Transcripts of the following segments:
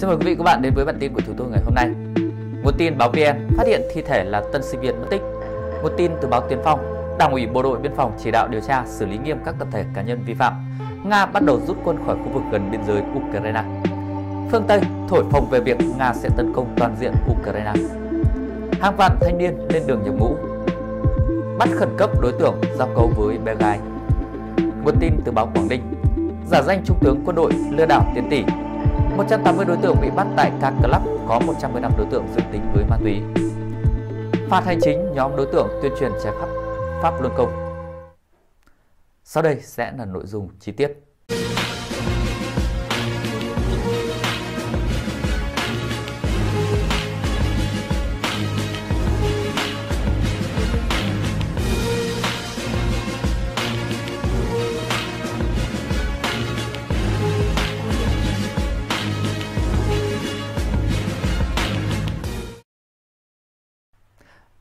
Xin mời quý vị các bạn đến với bản tin của chúng tôi ngày hôm nay. Một tin báo VN phát hiện thi thể là tân sinh viên mất tích. Một tin từ báo Tiền Phong, Đảng ủy Bộ đội Biên phòng chỉ đạo điều tra xử lý nghiêm các tập thể cá nhân vi phạm. Nga bắt đầu rút quân khỏi khu vực gần biên giới Ukraine. Phương Tây thổi phồng về việc Nga sẽ tấn công toàn diện Ukraine. Hàng vạn thanh niên lên đường nhập ngũ. Bắt khẩn cấp đối tượng giao cấu với bé gái. Một tin từ báo Quảng Ninh. Giả danh trung tướng quân đội lừa đảo tiền tỷ 180 đối tượng bị bắt tại Car Club, có 115 đối tượng dương tính với ma túy. Phạt hành chính nhóm đối tượng tuyên truyền trái pháp, pháp luân công. Sau đây sẽ là nội dung chi tiết.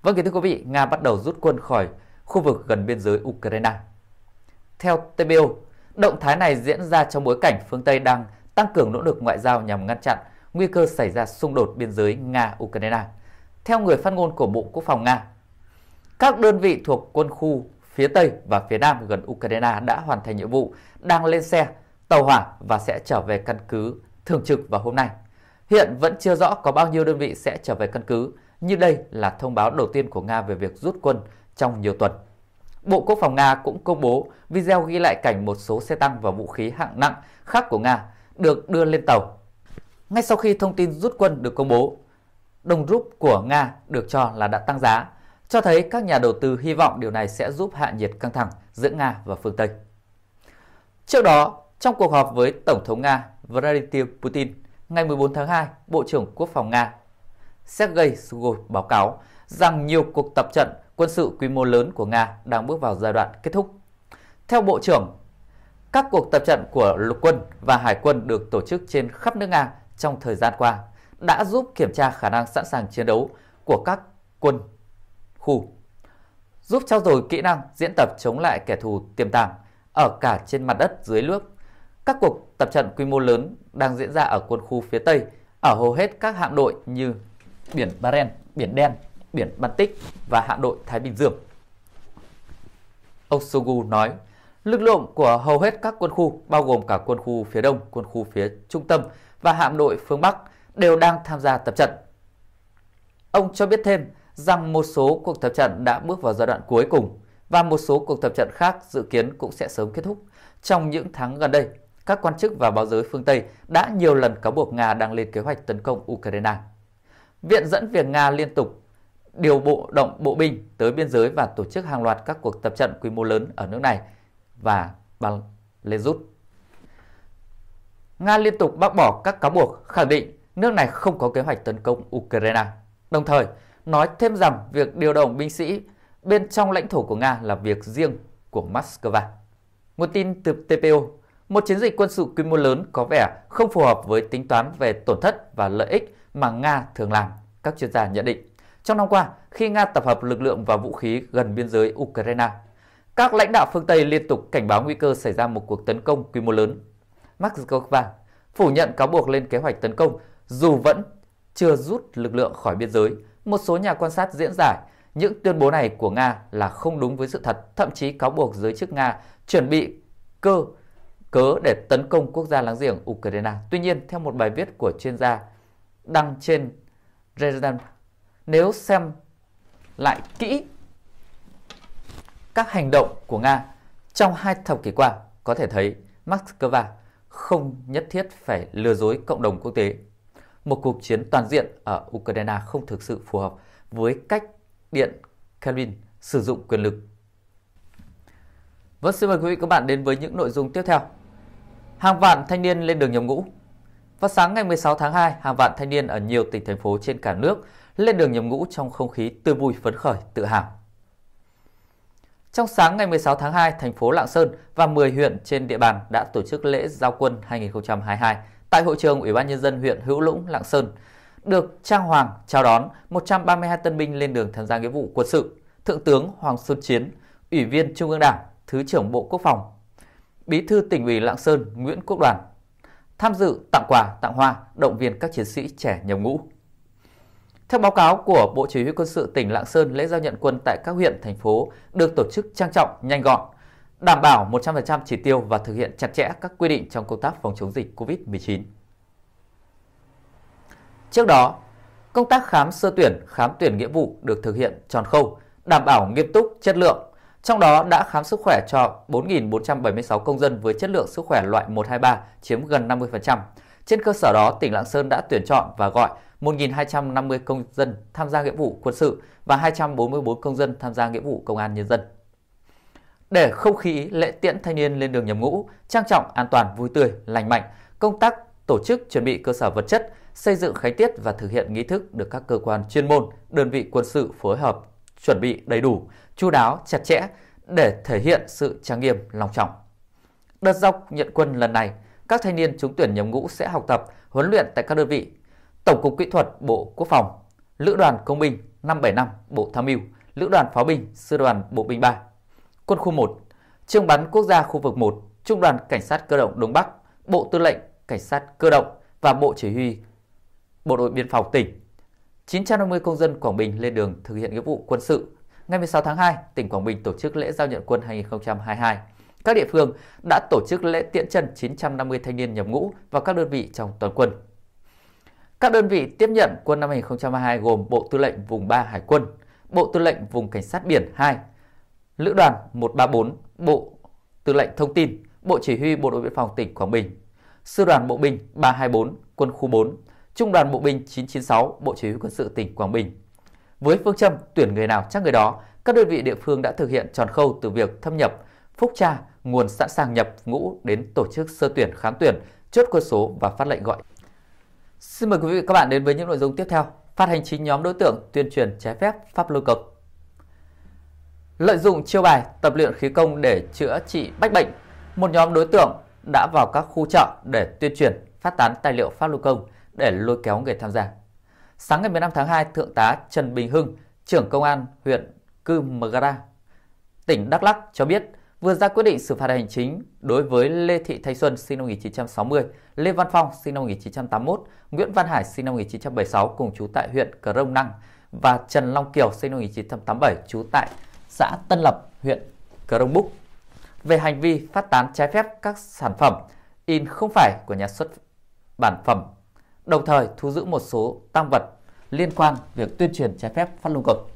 Vâng kính thưa quý vị, Nga bắt đầu rút quân khỏi khu vực gần biên giới Ukraine. Theo TBO, động thái này diễn ra trong bối cảnh phương Tây đang tăng cường nỗ lực ngoại giao nhằm ngăn chặn nguy cơ xảy ra xung đột biên giới Nga-Ukraine. Theo người phát ngôn của Bộ Quốc phòng Nga, các đơn vị thuộc quân khu phía Tây và phía Nam gần Ukraine đã hoàn thành nhiệm vụ, đang lên xe, tàu hỏa và sẽ trở về căn cứ thường trực vào hôm nay. Hiện vẫn chưa rõ có bao nhiêu đơn vị sẽ trở về căn cứ, như đây là thông báo đầu tiên của Nga về việc rút quân trong nhiều tuần. Bộ Quốc phòng Nga cũng công bố video ghi lại cảnh một số xe tăng và vũ khí hạng nặng khác của Nga được đưa lên tàu. Ngay sau khi thông tin rút quân được công bố, đồng rút của Nga được cho là đã tăng giá, cho thấy các nhà đầu tư hy vọng điều này sẽ giúp hạ nhiệt căng thẳng giữa Nga và phương Tây. Trước đó, trong cuộc họp với Tổng thống Nga Vladimir Putin ngày 14 tháng 2, Bộ trưởng Quốc phòng Nga Sergei Shoigu báo cáo rằng nhiều cuộc tập trận quân sự quy mô lớn của Nga đang bước vào giai đoạn kết thúc. Theo Bộ trưởng, các cuộc tập trận của lục quân và hải quân được tổ chức trên khắp nước Nga trong thời gian qua đã giúp kiểm tra khả năng sẵn sàng chiến đấu của các quân khu, giúp trao dồi kỹ năng diễn tập chống lại kẻ thù tiềm tàng ở cả trên mặt đất dưới nước. Các cuộc tập trận quy mô lớn đang diễn ra ở quân khu phía Tây ở hầu hết các hạm đội như biển Baren, biển Đen, biển Baltic và hạm đội Thái Bình Dương. Ông Shogu nói, lực lượng của hầu hết các quân khu, bao gồm cả quân khu phía Đông, quân khu phía Trung tâm và hạm đội phương Bắc đều đang tham gia tập trận. Ông cho biết thêm rằng một số cuộc tập trận đã bước vào giai đoạn cuối cùng và một số cuộc tập trận khác dự kiến cũng sẽ sớm kết thúc. Trong những tháng gần đây, các quan chức và báo giới phương Tây đã nhiều lần cáo buộc Nga đang lên kế hoạch tấn công Ukraine. Viện dẫn việc Nga liên tục điều bộ động bộ binh tới biên giới và tổ chức hàng loạt các cuộc tập trận quy mô lớn ở nước này và bằng lê rút. Nga liên tục bác bỏ các cáo buộc khẳng định nước này không có kế hoạch tấn công Ukraine. Đồng thời, nói thêm rằng việc điều động binh sĩ bên trong lãnh thổ của Nga là việc riêng của Moscow. Nguồn tin từ TPO, một chiến dịch quân sự quy mô lớn có vẻ không phù hợp với tính toán về tổn thất và lợi ích mà Nga thường làm, các chuyên gia nhận định. Trong năm qua, khi Nga tập hợp lực lượng và vũ khí gần biên giới Ukraine, các lãnh đạo phương Tây liên tục cảnh báo nguy cơ xảy ra một cuộc tấn công quy mô lớn. Moscow phủ nhận cáo buộc lên kế hoạch tấn công dù vẫn chưa rút lực lượng khỏi biên giới. Một số nhà quan sát diễn giải những tuyên bố này của Nga là không đúng với sự thật, thậm chí cáo buộc giới chức Nga chuẩn bị cơ cớ để tấn công quốc gia láng giềng Ukraine. Tuy nhiên, theo một bài viết của chuyên gia đăng trên Redemp. Nếu xem lại kỹ các hành động của Nga trong hai thập kỷ qua, có thể thấy Moscow không nhất thiết phải lừa dối cộng đồng quốc tế. Một cuộc chiến toàn diện ở Ukraine không thực sự phù hợp với cách Điện Kremlin sử dụng quyền lực. Vâng, xin mời quý vị các bạn đến với những nội dung tiếp theo. Hàng vạn thanh niên lên đường nhập ngũ vào sáng ngày 16 tháng 2, hàng vạn thanh niên ở nhiều tỉnh thành phố trên cả nước lên đường nhập ngũ trong không khí tươi vui phấn khởi, tự hào. Trong sáng ngày 16 tháng 2, thành phố Lạng Sơn và 10 huyện trên địa bàn đã tổ chức lễ giao quân 2022 tại hội trường Ủy ban nhân dân huyện Hữu Lũng, Lạng Sơn, được trang hoàng chào đón 132 tân binh lên đường tham gia nghĩa vụ quân sự. Thượng tướng Hoàng Xuân Chiến, Ủy viên Trung ương Đảng, Thứ trưởng Bộ Quốc phòng, Bí thư tỉnh ủy Lạng Sơn Nguyễn Quốc Đoàn tham dự tặng quà, tặng hoa, động viên các chiến sĩ trẻ nhập ngũ. Theo báo cáo của Bộ Chỉ huy Quân sự tỉnh Lạng Sơn, lễ giao nhận quân tại các huyện, thành phố được tổ chức trang trọng, nhanh gọn, đảm bảo 100% chỉ tiêu và thực hiện chặt chẽ các quy định trong công tác phòng chống dịch COVID-19. Trước đó, công tác khám sơ tuyển, khám tuyển nghĩa vụ được thực hiện tròn khâu, đảm bảo nghiêm túc, chất lượng, trong đó đã khám sức khỏe cho 4.476 công dân với chất lượng sức khỏe loại 123 chiếm gần 50%. Trên cơ sở đó, tỉnh Lạng Sơn đã tuyển chọn và gọi 1.250 công dân tham gia nghĩa vụ quân sự và 244 công dân tham gia nghĩa vụ công an nhân dân. Để không khí lễ tiễn thanh niên lên đường nhập ngũ, trang trọng, an toàn, vui tươi, lành mạnh, công tác tổ chức chuẩn bị cơ sở vật chất, xây dựng khánh tiết và thực hiện nghi thức được các cơ quan chuyên môn, đơn vị quân sự phối hợp chuẩn bị đầy đủ, chu đáo, chặt chẽ để thể hiện sự trang nghiêm lòng trọng. Đợt dọc nhận quân lần này, các thanh niên trúng tuyển nhập ngũ sẽ học tập, huấn luyện tại các đơn vị Tổng cục Kỹ thuật Bộ Quốc phòng, Lữ đoàn Công binh 575 Bộ Tham mưu, Lữ đoàn Pháo binh, Sư đoàn Bộ binh 3, Quân khu 1, Trường bắn quốc gia khu vực 1, Trung đoàn Cảnh sát cơ động Đông Bắc, Bộ Tư lệnh Cảnh sát cơ động và Bộ Chỉ huy Bộ đội Biên phòng tỉnh. 950 công dân Quảng Bình lên đường thực hiện nghĩa vụ quân sự ngày 16 tháng 2, tỉnh Quảng Bình tổ chức lễ giao nhận quân 2022. Các địa phương đã tổ chức lễ tiễn chân 950 thanh niên nhập ngũ và các đơn vị trong toàn quân. Các đơn vị tiếp nhận quân năm 2022 gồm Bộ Tư lệnh Vùng 3 Hải quân, Bộ Tư lệnh Vùng Cảnh sát Biển 2, Lữ đoàn 134, Bộ Tư lệnh Thông tin, Bộ Chỉ huy Bộ đội Biên phòng tỉnh Quảng Bình, Sư đoàn Bộ binh 324, Quân khu 4, Trung đoàn Bộ binh 996, Bộ Chỉ huy Quân sự tỉnh Quảng Bình, với phương châm tuyển người nào chắc người đó, các đơn vị địa phương đã thực hiện tròn khâu từ việc thâm nhập, phúc tra, nguồn sẵn sàng nhập ngũ đến tổ chức sơ tuyển, khám tuyển, chốt quân số và phát lệnh gọi. Xin mời quý vị các bạn đến với những nội dung tiếp theo. Phát hành chính nhóm đối tượng tuyên truyền trái phép pháp lưu cộc. Lợi dụng chiêu bài tập luyện khí công để chữa trị bách bệnh, một nhóm đối tượng đã vào các khu chợ để tuyên truyền, phát tán tài liệu pháp lưu công để lôi kéo người tham gia. Sáng ngày 15 tháng 2, Thượng tá Trần Bình Hưng, trưởng công an huyện Cư Mờ Gara, tỉnh Đắk Lắk cho biết vừa ra quyết định xử phạt hành chính đối với Lê Thị Thanh Xuân sinh năm 1960, Lê Văn Phong sinh năm 1981, Nguyễn Văn Hải sinh năm 1976 cùng chú tại huyện Cờ Rông Năng và Trần Long Kiều sinh năm 1987 trú tại xã Tân Lập, huyện Cờ Rông Búc về hành vi phát tán trái phép các sản phẩm in không phải của nhà xuất bản phẩm đồng thời thu giữ một số tăng vật liên quan việc tuyên truyền trái phép phát lương cực.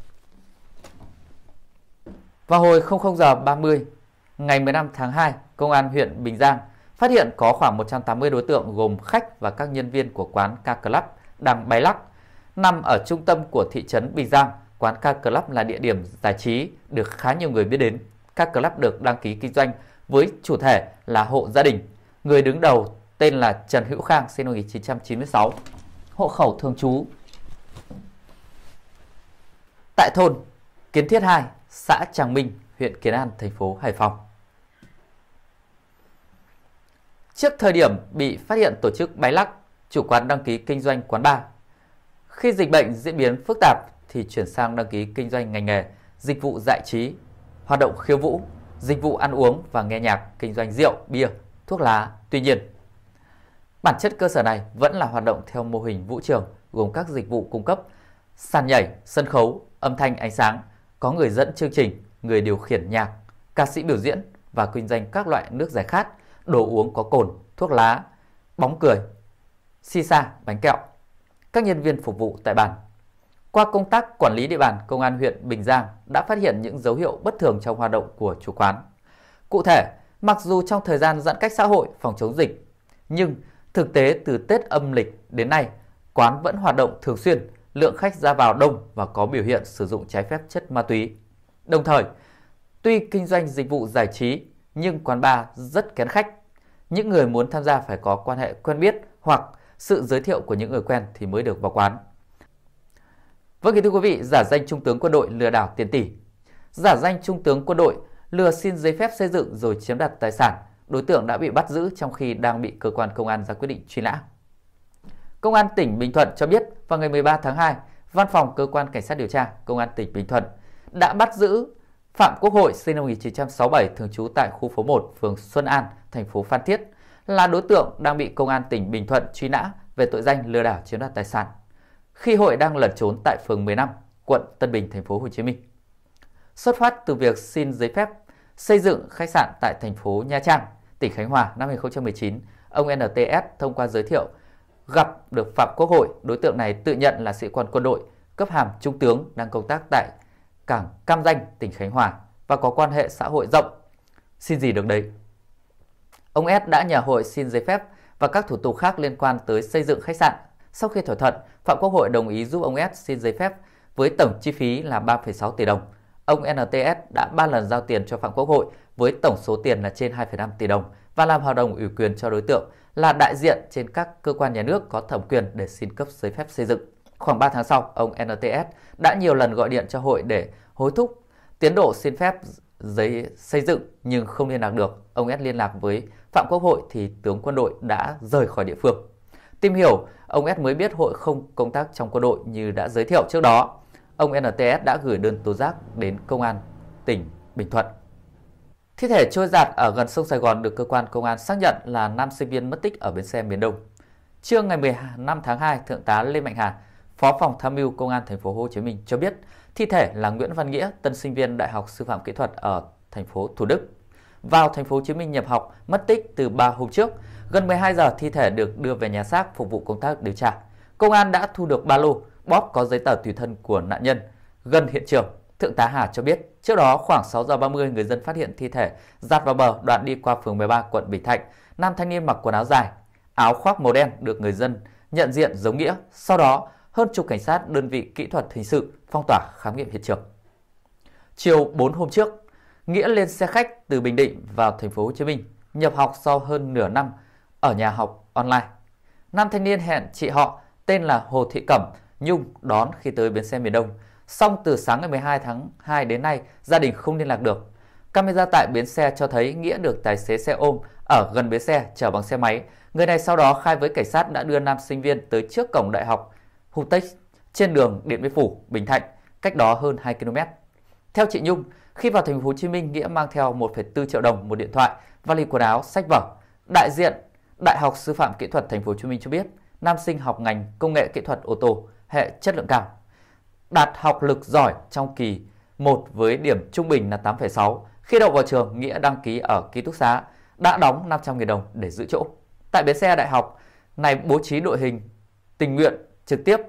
Vào hồi 00 giờ 30 ngày 15 tháng 2, công an huyện Bình Giang phát hiện có khoảng 180 đối tượng gồm khách và các nhân viên của quán K Club đang bay lắc nằm ở trung tâm của thị trấn Bình Giang. Quán K Club là địa điểm giải trí được khá nhiều người biết đến. K Club được đăng ký kinh doanh với chủ thể là hộ gia đình. Người đứng đầu tên là Trần Hữu Khang sinh năm 1996, hộ khẩu thường trú tại thôn Kiến Thiết 2, xã Tràng Minh, huyện Kiến An, thành phố Hải Phòng. Trước thời điểm bị phát hiện tổ chức bái lắc, chủ quán đăng ký kinh doanh quán bar. Khi dịch bệnh diễn biến phức tạp thì chuyển sang đăng ký kinh doanh ngành nghề, dịch vụ giải trí, hoạt động khiêu vũ, dịch vụ ăn uống và nghe nhạc, kinh doanh rượu, bia, thuốc lá. Tuy nhiên, Bản chất cơ sở này vẫn là hoạt động theo mô hình vũ trường gồm các dịch vụ cung cấp sàn nhảy, sân khấu, âm thanh ánh sáng, có người dẫn chương trình, người điều khiển nhạc, ca sĩ biểu diễn và kinh doanh các loại nước giải khát, đồ uống có cồn, thuốc lá, bóng cười, si sa bánh kẹo. Các nhân viên phục vụ tại bàn. Qua công tác quản lý địa bàn, công an huyện Bình Giang đã phát hiện những dấu hiệu bất thường trong hoạt động của chủ quán. Cụ thể, mặc dù trong thời gian giãn cách xã hội phòng chống dịch, nhưng Thực tế từ Tết âm lịch đến nay, quán vẫn hoạt động thường xuyên, lượng khách ra vào đông và có biểu hiện sử dụng trái phép chất ma túy. Đồng thời, tuy kinh doanh dịch vụ giải trí nhưng quán bar rất kén khách. Những người muốn tham gia phải có quan hệ quen biết hoặc sự giới thiệu của những người quen thì mới được vào quán. Vâng kính thưa quý vị, giả danh trung tướng quân đội lừa đảo tiền tỷ. Giả danh trung tướng quân đội lừa xin giấy phép xây dựng rồi chiếm đoạt tài sản Đối tượng đã bị bắt giữ trong khi đang bị cơ quan công an ra quyết định truy nã. Công an tỉnh Bình Thuận cho biết vào ngày 13 tháng 2, Văn phòng Cơ quan Cảnh sát điều tra Công an tỉnh Bình Thuận đã bắt giữ Phạm Quốc Hội sinh năm 1967 thường trú tại khu phố 1, phường Xuân An, thành phố Phan Thiết là đối tượng đang bị Công an tỉnh Bình Thuận truy nã về tội danh lừa đảo chiếm đoạt tài sản. Khi Hội đang lẩn trốn tại phường 15, quận Tân Bình, thành phố Hồ Chí Minh. Xuất phát từ việc xin giấy phép xây dựng khách sạn tại thành phố Nha Trang, tỉnh Khánh Hòa năm 2019, ông NTS thông qua giới thiệu gặp được Phạm Quốc Hội, đối tượng này tự nhận là sĩ quan quân đội, cấp hàm trung tướng đang công tác tại cảng Cam Danh, tỉnh Khánh Hòa và có quan hệ xã hội rộng. Xin gì được đấy. Ông S đã nhờ hội xin giấy phép và các thủ tục khác liên quan tới xây dựng khách sạn. Sau khi thỏa thuận, Phạm Quốc Hội đồng ý giúp ông S xin giấy phép với tổng chi phí là 3,6 tỷ đồng. Ông NTS đã 3 lần giao tiền cho Phạm Quốc Hội với tổng số tiền là trên 2,5 tỷ đồng và làm hợp đồng ủy quyền cho đối tượng là đại diện trên các cơ quan nhà nước có thẩm quyền để xin cấp giấy phép xây dựng. Khoảng 3 tháng sau, ông NTS đã nhiều lần gọi điện cho hội để hối thúc tiến độ xin phép giấy xây dựng nhưng không liên lạc được. Ông S liên lạc với Phạm Quốc Hội thì tướng quân đội đã rời khỏi địa phương. Tìm hiểu, ông S mới biết hội không công tác trong quân đội như đã giới thiệu trước đó. Ông NTS đã gửi đơn tố giác đến công an tỉnh Bình Thuận. Thi thể trôi giạt ở gần sông Sài Gòn được cơ quan công an xác nhận là nam sinh viên mất tích ở bến xe miền Đông. Trưa ngày 15 tháng 2, Thượng tá Lê Mạnh Hà, Phó phòng tham mưu Công an thành phố Hồ Chí Minh cho biết, thi thể là Nguyễn Văn Nghĩa, tân sinh viên Đại học Sư phạm Kỹ thuật ở thành phố Thủ Đức. Vào thành phố Hồ Chí Minh nhập học, mất tích từ 3 hôm trước. Gần 12 giờ thi thể được đưa về nhà xác phục vụ công tác điều tra. Công an đã thu được ba lô, bóp có giấy tờ tùy thân của nạn nhân gần hiện trường Thượng tá Hà cho biết, trước đó khoảng 6 giờ 30 người dân phát hiện thi thể giặt vào bờ đoạn đi qua phường 13 quận Bình Thạnh. Nam thanh niên mặc quần áo dài, áo khoác màu đen được người dân nhận diện giống nghĩa. Sau đó, hơn chục cảnh sát đơn vị kỹ thuật hình sự phong tỏa khám nghiệm hiện trường. Chiều 4 hôm trước, Nghĩa lên xe khách từ Bình Định vào thành phố Hồ Chí Minh, nhập học sau hơn nửa năm ở nhà học online. Nam thanh niên hẹn chị họ tên là Hồ Thị Cẩm Nhung đón khi tới bến xe miền Đông Song từ sáng ngày 12 tháng 2 đến nay, gia đình không liên lạc được. Camera tại bến xe cho thấy Nghĩa được tài xế xe ôm ở gần bến xe chở bằng xe máy. Người này sau đó khai với cảnh sát đã đưa nam sinh viên tới trước cổng đại học Hutech trên đường Điện Biên Phủ, Bình Thạnh, cách đó hơn 2 km. Theo chị Nhung, khi vào thành phố Hồ Chí Minh, Nghĩa mang theo 1,4 triệu đồng một điện thoại, vali quần áo, sách vở. Đại diện Đại học Sư phạm Kỹ thuật Thành phố Hồ Chí Minh cho biết, nam sinh học ngành công nghệ kỹ thuật ô tô, hệ chất lượng cao đạt học lực giỏi trong kỳ 1 với điểm trung bình là 8,6. Khi đậu vào trường, Nghĩa đăng ký ở ký túc xá, đã đóng 500.000 đồng để giữ chỗ. Tại bến xe đại học này bố trí đội hình tình nguyện trực tiếp.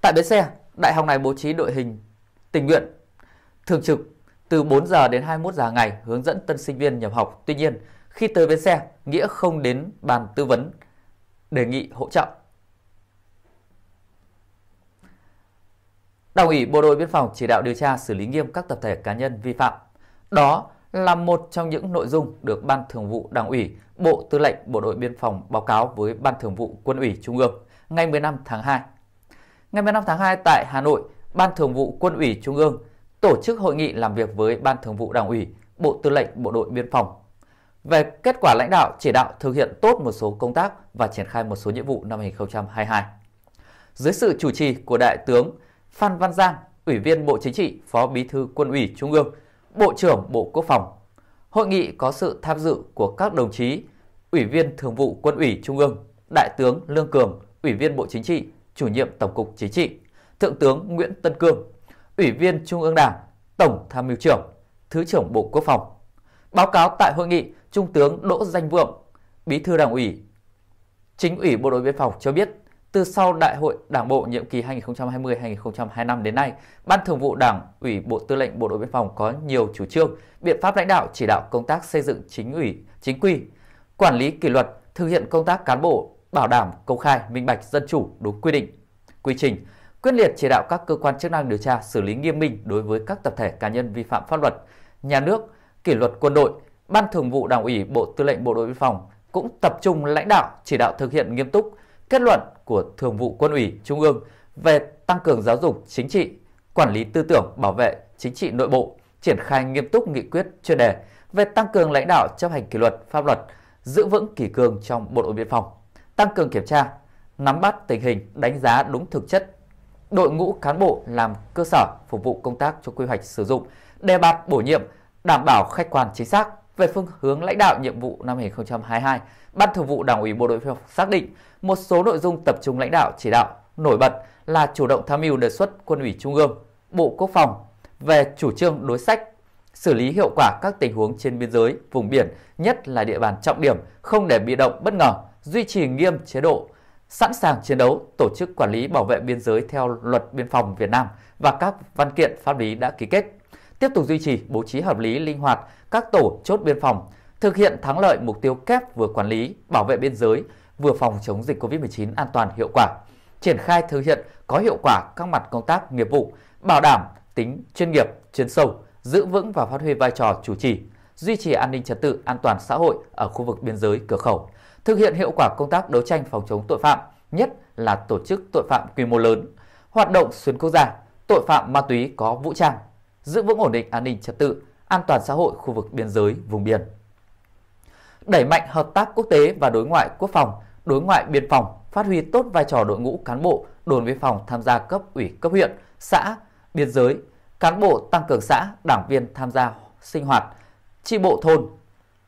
Tại bến xe, đại học này bố trí đội hình tình nguyện thường trực từ 4 giờ đến 21 giờ ngày hướng dẫn tân sinh viên nhập học. Tuy nhiên, khi tới bến xe, Nghĩa không đến bàn tư vấn đề nghị hỗ trợ Đảng ủy Bộ đội Biên phòng chỉ đạo điều tra xử lý nghiêm các tập thể cá nhân vi phạm. Đó là một trong những nội dung được Ban Thường vụ Đảng ủy, Bộ Tư lệnh Bộ đội Biên phòng báo cáo với Ban Thường vụ Quân ủy Trung ương ngày 15 tháng 2. Ngày 15 tháng 2 tại Hà Nội, Ban Thường vụ Quân ủy Trung ương tổ chức hội nghị làm việc với Ban Thường vụ Đảng ủy, Bộ Tư lệnh Bộ đội Biên phòng về kết quả lãnh đạo chỉ đạo thực hiện tốt một số công tác và triển khai một số nhiệm vụ năm 2022. Dưới sự chủ trì của Đại tướng Phan Văn Giang, Ủy viên Bộ Chính trị, Phó Bí thư Quân ủy Trung ương, Bộ trưởng Bộ Quốc phòng. Hội nghị có sự tham dự của các đồng chí Ủy viên Thường vụ Quân ủy Trung ương, Đại tướng Lương Cường, Ủy viên Bộ Chính trị, Chủ nhiệm Tổng cục Chính trị, Thượng tướng Nguyễn Tân Cương, Ủy viên Trung ương Đảng, Tổng Tham mưu trưởng, Thứ trưởng Bộ Quốc phòng. Báo cáo tại hội nghị, Trung tướng Đỗ Danh Vượng, Bí thư Đảng ủy, Chính ủy Bộ đội Biên phòng cho biết từ sau Đại hội Đảng bộ nhiệm kỳ 2020-2025 đến nay, Ban Thường vụ Đảng ủy Bộ Tư lệnh Bộ đội Biên phòng có nhiều chủ trương, biện pháp lãnh đạo chỉ đạo công tác xây dựng chính ủy, chính quy, quản lý kỷ luật, thực hiện công tác cán bộ, bảo đảm công khai, minh bạch, dân chủ đúng quy định, quy trình, quyết liệt chỉ đạo các cơ quan chức năng điều tra xử lý nghiêm minh đối với các tập thể cá nhân vi phạm pháp luật, nhà nước, kỷ luật quân đội, Ban Thường vụ Đảng ủy Bộ Tư lệnh Bộ đội Biên phòng cũng tập trung lãnh đạo chỉ đạo thực hiện nghiêm túc kết luận của Thường vụ Quân ủy Trung ương về tăng cường giáo dục chính trị, quản lý tư tưởng bảo vệ chính trị nội bộ, triển khai nghiêm túc nghị quyết chuyên đề về tăng cường lãnh đạo chấp hành kỷ luật pháp luật, giữ vững kỷ cương trong bộ đội biên phòng, tăng cường kiểm tra, nắm bắt tình hình, đánh giá đúng thực chất đội ngũ cán bộ làm cơ sở phục vụ công tác cho quy hoạch sử dụng, đề bạt bổ nhiệm đảm bảo khách quan chính xác, về phương hướng lãnh đạo nhiệm vụ năm 2022, Ban Thường vụ Đảng ủy Bộ đội biên Phòng xác định một số nội dung tập trung lãnh đạo chỉ đạo nổi bật là chủ động tham mưu đề xuất Quân ủy Trung ương, Bộ Quốc phòng về chủ trương đối sách xử lý hiệu quả các tình huống trên biên giới, vùng biển, nhất là địa bàn trọng điểm, không để bị động bất ngờ, duy trì nghiêm chế độ sẵn sàng chiến đấu, tổ chức quản lý bảo vệ biên giới theo luật biên phòng Việt Nam và các văn kiện pháp lý đã ký kết. Tiếp tục duy trì bố trí hợp lý linh hoạt các tổ chốt biên phòng thực hiện thắng lợi mục tiêu kép vừa quản lý, bảo vệ biên giới, vừa phòng chống dịch COVID-19 an toàn hiệu quả, triển khai thực hiện có hiệu quả các mặt công tác nghiệp vụ, bảo đảm tính chuyên nghiệp, chuyên sâu, giữ vững và phát huy vai trò chủ trì, duy trì an ninh trật tự, an toàn xã hội ở khu vực biên giới cửa khẩu, thực hiện hiệu quả công tác đấu tranh phòng chống tội phạm, nhất là tổ chức tội phạm quy mô lớn, hoạt động xuyên quốc gia, tội phạm ma túy có vũ trang, giữ vững ổn định an ninh trật tự, an toàn xã hội khu vực biên giới, vùng biển. Đẩy mạnh hợp tác quốc tế và đối ngoại quốc phòng, đối ngoại biên phòng, phát huy tốt vai trò đội ngũ cán bộ, đồn biên phòng tham gia cấp ủy cấp huyện, xã, biên giới, cán bộ tăng cường xã, đảng viên tham gia sinh hoạt, tri bộ thôn,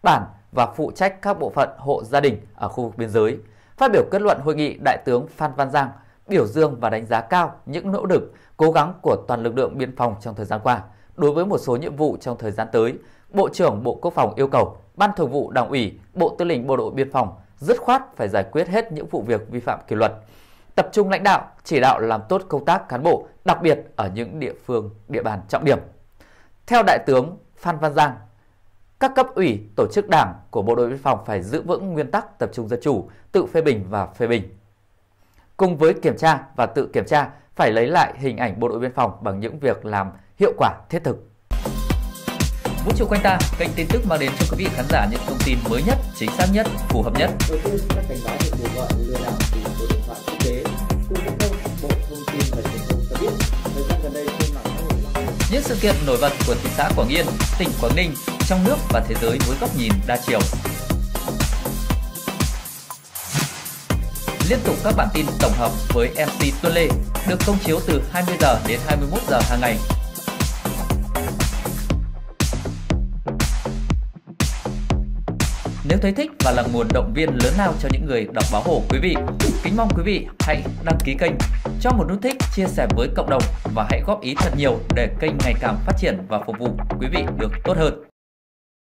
bản và phụ trách các bộ phận hộ gia đình ở khu vực biên giới. Phát biểu kết luận hội nghị, Đại tướng Phan Văn Giang biểu dương và đánh giá cao những nỗ lực, cố gắng của toàn lực lượng biên phòng trong thời gian qua – đối với một số nhiệm vụ trong thời gian tới, Bộ trưởng Bộ Quốc phòng yêu cầu Ban Thường vụ Đảng ủy, Bộ Tư lệnh Bộ đội Biên phòng dứt khoát phải giải quyết hết những vụ việc vi phạm kỷ luật, tập trung lãnh đạo, chỉ đạo làm tốt công tác cán bộ, đặc biệt ở những địa phương, địa bàn trọng điểm. Theo Đại tướng Phan Văn Giang, các cấp ủy, tổ chức đảng của Bộ đội Biên phòng phải giữ vững nguyên tắc tập trung dân chủ, tự phê bình và phê bình. Cùng với kiểm tra và tự kiểm tra, phải lấy lại hình ảnh Bộ đội Biên phòng bằng những việc làm hiệu quả thiết thực. Vũ trụ quanh ta, kênh tin tức mang đến cho quý vị khán giả những thông tin mới nhất, chính xác nhất, phù hợp nhất. những sự kiện nổi bật của thị xã Quảng Yên, tỉnh Quảng Ninh, trong nước và thế giới với góc nhìn đa chiều. Liên tục các bản tin tổng hợp với MC Tuân Lê được công chiếu từ 20 giờ đến 21 giờ hàng ngày Nếu thấy thích và là nguồn động viên lớn lao cho những người đọc báo hổ quý vị, kính mong quý vị hãy đăng ký kênh, cho một nút thích, chia sẻ với cộng đồng và hãy góp ý thật nhiều để kênh ngày càng phát triển và phục vụ quý vị được tốt hơn.